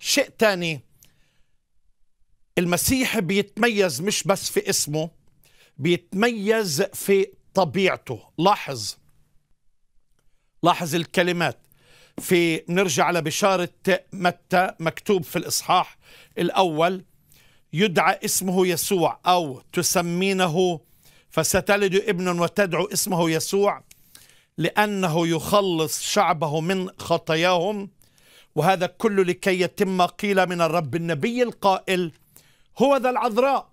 شيء تاني المسيح بيتميز مش بس في اسمه بيتميز في طبيعته لاحظ لاحظ الكلمات في نرجع على بشارة متى مكتوب في الإصحاح الأول يدعى اسمه يسوع أو تسمينه فستلد ابن وتدعو اسمه يسوع لأنه يخلص شعبه من خطاياهم وهذا كله لكي يتم قيل من الرب النبي القائل هو ذا العذراء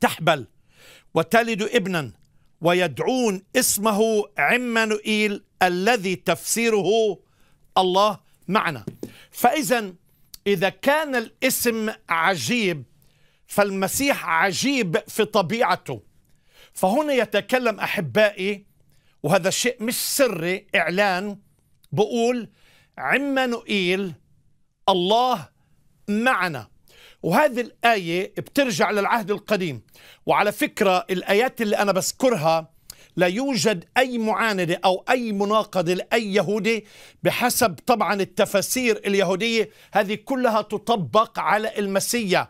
تحبل وتلد ابنا ويدعون اسمه عمانوئيل الذي تفسيره الله معنا فإذا إذا كان الاسم عجيب فالمسيح عجيب في طبيعته فهنا يتكلم أحبائي وهذا شيء مش سري إعلان بقول عمانوئيل الله معنا وهذه الآية بترجع للعهد القديم وعلى فكرة الآيات اللي أنا بذكرها لا يوجد أي معاندة أو أي مناقضة لأي يهودي بحسب طبعا التفاسير اليهودية هذه كلها تطبق على المسيح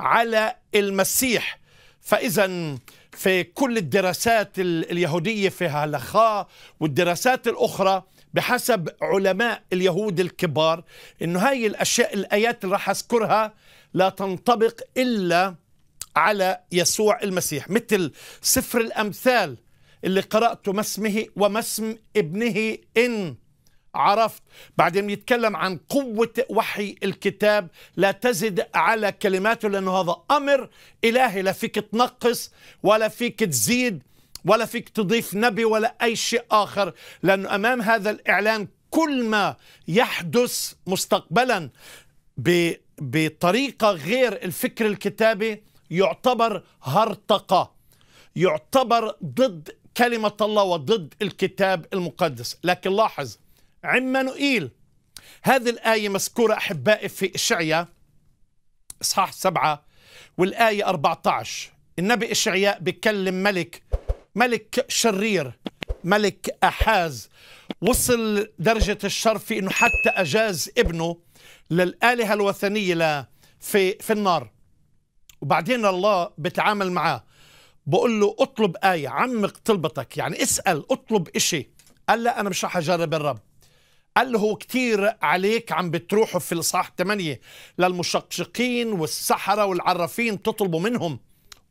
على المسيح فإذا في كل الدراسات اليهودية في هالخا والدراسات الأخرى بحسب علماء اليهود الكبار انه هاي الاشياء الايات اللي راح اذكرها لا تنطبق الا على يسوع المسيح مثل سفر الامثال اللي قراته ما اسمه وما اسم ابنه ان عرفت بعدين يتكلم عن قوة وحي الكتاب لا تزد على كلماته لأنه هذا أمر إلهي لا فيك تنقص ولا فيك تزيد ولا فيك تضيف نبي ولا أي شيء آخر لأنه أمام هذا الإعلان كل ما يحدث مستقبلا بطريقة غير الفكر الكتابي يعتبر هرطقة يعتبر ضد كلمة الله وضد الكتاب المقدس لكن لاحظ عمانوئيل هذه الآية مذكورة أحبائي في إشعيا إصحاح سبعة والآية 14 النبي إشعياء بيكلم ملك ملك شرير ملك أحاز وصل درجة الشر في أنه حتى أجاز ابنه للآلهة الوثنية في, في النار وبعدين الله بتعامل معاه بقول له اطلب آية عمق طلبتك يعني اسأل اطلب إشي قال لا أنا مش رح أجرب الرب قال له هو كتير عليك عم بتروحوا في الإصحاح 8 للمشقشقين والسحرة والعرافين تطلبوا منهم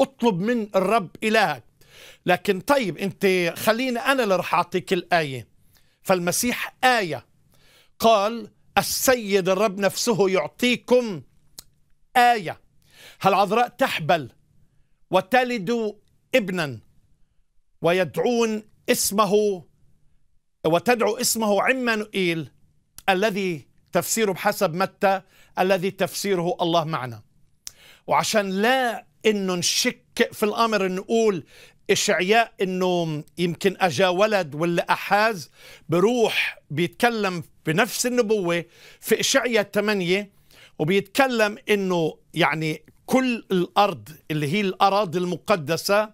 اطلب من الرب إلهك لكن طيب انت خليني انا اللي راح اعطيك الايه فالمسيح ايه قال السيد الرب نفسه يعطيكم ايه هل عذراء تحبل وتلد ابنا ويدعون اسمه وتدعو اسمه عمانوئيل الذي تفسيره بحسب متى الذي تفسيره الله معنا وعشان لا انه نشك في الامر نقول اشعياء انه يمكن اجا ولد ولا احاز بروح بيتكلم بنفس النبوه في اشعياء 8 وبيتكلم انه يعني كل الارض اللي هي الاراضي المقدسه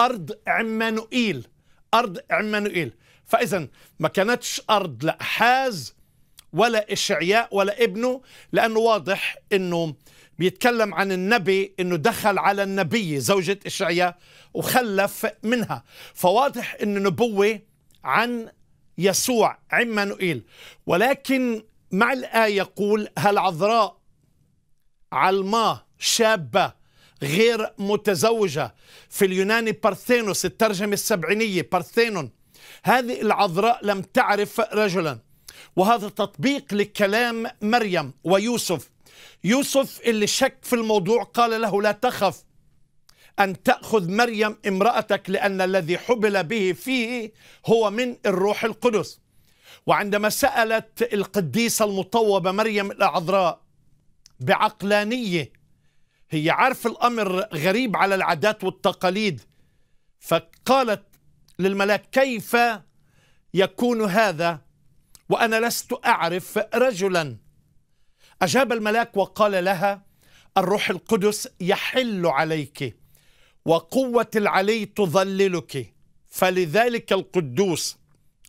ارض عمانوئيل ارض عمانوئيل فاذا ما كانتش ارض لاحاز ولا اشعياء ولا ابنه لانه واضح انه بيتكلم عن النبي انه دخل على النبي زوجة اشعياء وخلف منها فواضح انه نبوة عن يسوع عمانوئيل ولكن مع الآية يقول هل عذراء علماء شابة غير متزوجة في اليوناني بارثينوس الترجمة السبعينية بارثينون هذه العذراء لم تعرف رجلا وهذا تطبيق لكلام مريم ويوسف يوسف اللي شك في الموضوع قال له لا تخف أن تأخذ مريم امرأتك لأن الذي حبل به فيه هو من الروح القدس وعندما سألت القديسة المطوبة مريم العذراء بعقلانية هي عارف الأمر غريب على العادات والتقاليد فقالت للملاك كيف يكون هذا وأنا لست أعرف رجلا أجاب الملاك وقال لها الروح القدس يحل عليك وقوة العلي تظللك فلذلك القدوس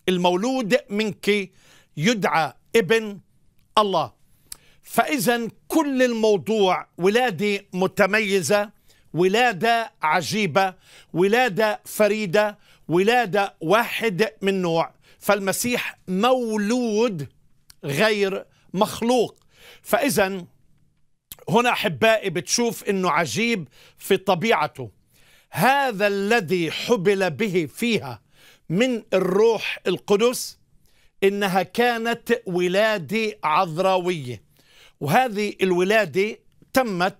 المولود منك يدعى ابن الله فإذا كل الموضوع ولادة متميزة ولادة عجيبة ولادة فريدة ولادة واحد من نوع فالمسيح مولود غير مخلوق فإذا هنا أحبائي بتشوف أنه عجيب في طبيعته هذا الذي حبل به فيها من الروح القدس إنها كانت ولادة عذراوية وهذه الولادة تمت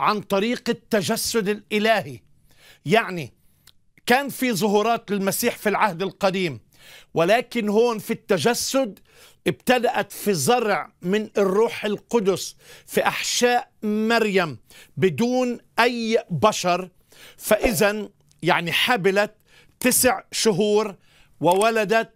عن طريق التجسد الإلهي يعني كان في ظهورات للمسيح في العهد القديم ولكن هون في التجسد ابتدأت في زرع من الروح القدس في أحشاء مريم بدون أي بشر فإذا يعني حبلت تسع شهور وولدت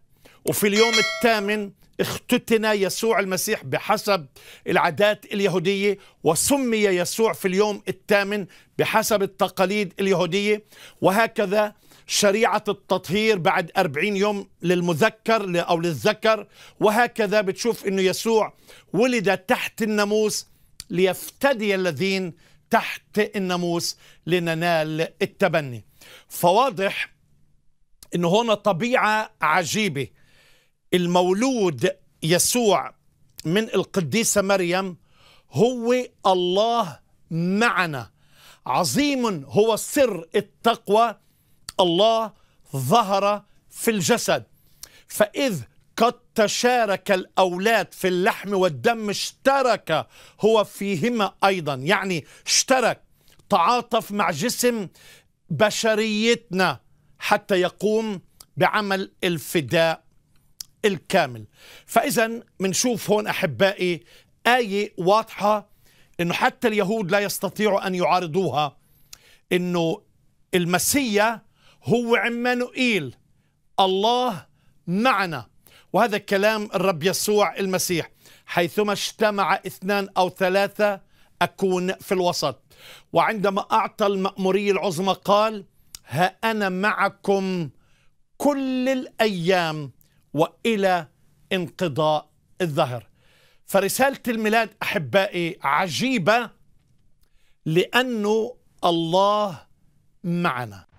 وفي اليوم الثامن اختتن يسوع المسيح بحسب العادات اليهودية وسمي يسوع في اليوم الثامن بحسب التقاليد اليهودية وهكذا شريعة التطهير بعد أربعين يوم للمذكر أو للذكر وهكذا بتشوف أنه يسوع ولد تحت الناموس ليفتدي الذين تحت الناموس لننال التبني فواضح أنه هنا طبيعة عجيبة المولود يسوع من القديسة مريم هو الله معنا عظيم هو سر التقوى الله ظهر في الجسد فإذ قد تشارك الأولاد في اللحم والدم اشترك هو فيهما أيضا يعني اشترك تعاطف مع جسم بشريتنا حتى يقوم بعمل الفداء الكامل فإذا منشوف هون أحبائي آية واضحة أنه حتى اليهود لا يستطيعوا أن يعارضوها أنه المسيا هو عمانوئيل الله معنا وهذا كلام الرب يسوع المسيح حيثما اجتمع اثنان أو ثلاثة أكون في الوسط وعندما أعطى المأمورية العظمى قال ها أنا معكم كل الأيام وإلى انقضاء الظهر فرسالة الميلاد أحبائي عجيبة لأنه الله معنا